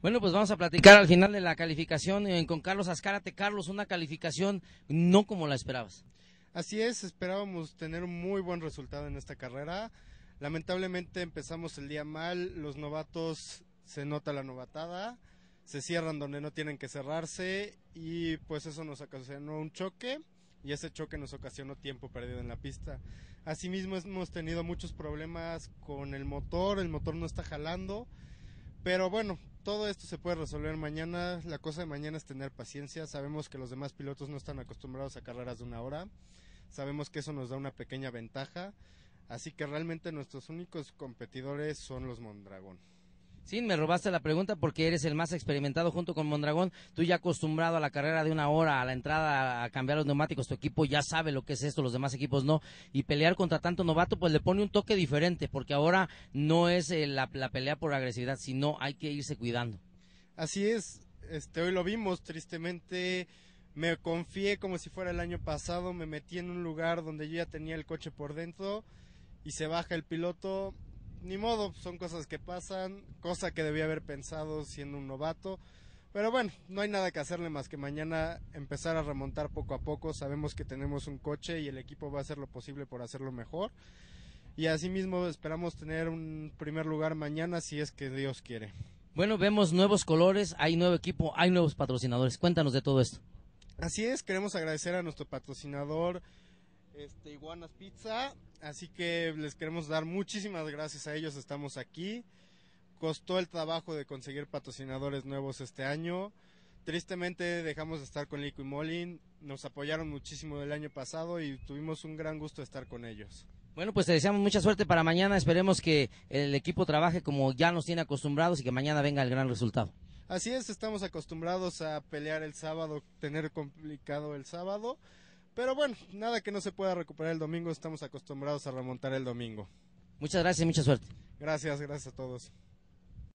Bueno, pues vamos a platicar al final de la calificación eh, con Carlos Azcárate. Carlos, una calificación no como la esperabas. Así es, esperábamos tener un muy buen resultado en esta carrera. Lamentablemente empezamos el día mal, los novatos se nota la novatada, se cierran donde no tienen que cerrarse y pues eso nos ocasionó un choque y ese choque nos ocasionó tiempo perdido en la pista. Asimismo hemos tenido muchos problemas con el motor, el motor no está jalando. Pero bueno, todo esto se puede resolver mañana. La cosa de mañana es tener paciencia. Sabemos que los demás pilotos no están acostumbrados a carreras de una hora. Sabemos que eso nos da una pequeña ventaja. Así que realmente nuestros únicos competidores son los Mondragón. Sí, me robaste la pregunta porque eres el más experimentado junto con Mondragón. Tú ya acostumbrado a la carrera de una hora, a la entrada, a cambiar los neumáticos. Tu equipo ya sabe lo que es esto, los demás equipos no. Y pelear contra tanto novato, pues le pone un toque diferente, porque ahora no es eh, la, la, pelea por agresividad, sino hay que irse cuidando. Así es, este, hoy lo vimos, tristemente. Me confié como si fuera el año pasado, me metí en un lugar donde yo ya tenía el coche por dentro y se baja el piloto, ni modo, son cosas que pasan, cosa que debía haber pensado siendo un novato. Pero bueno, no hay nada que hacerle más que mañana empezar a remontar poco a poco. Sabemos que tenemos un coche y el equipo va a hacer lo posible por hacerlo mejor. Y asimismo esperamos tener un primer lugar mañana si es que Dios quiere. Bueno, vemos nuevos colores, hay nuevo equipo, hay nuevos patrocinadores. Cuéntanos de todo esto. Así es, queremos agradecer a nuestro patrocinador este, Iguanas Pizza. Así que les queremos dar muchísimas gracias a ellos, estamos aquí. Costó el trabajo de conseguir patrocinadores nuevos este año. Tristemente dejamos de estar con Lico y Molin, nos apoyaron muchísimo el año pasado y tuvimos un gran gusto de estar con ellos. Bueno, pues te deseamos mucha suerte para mañana, esperemos que el equipo trabaje como ya nos tiene acostumbrados y que mañana venga el gran resultado. Así es, estamos acostumbrados a pelear el sábado, tener complicado el sábado pero bueno, nada que no se pueda recuperar el domingo, estamos acostumbrados a remontar el domingo. Muchas gracias y mucha suerte. Gracias, gracias a todos.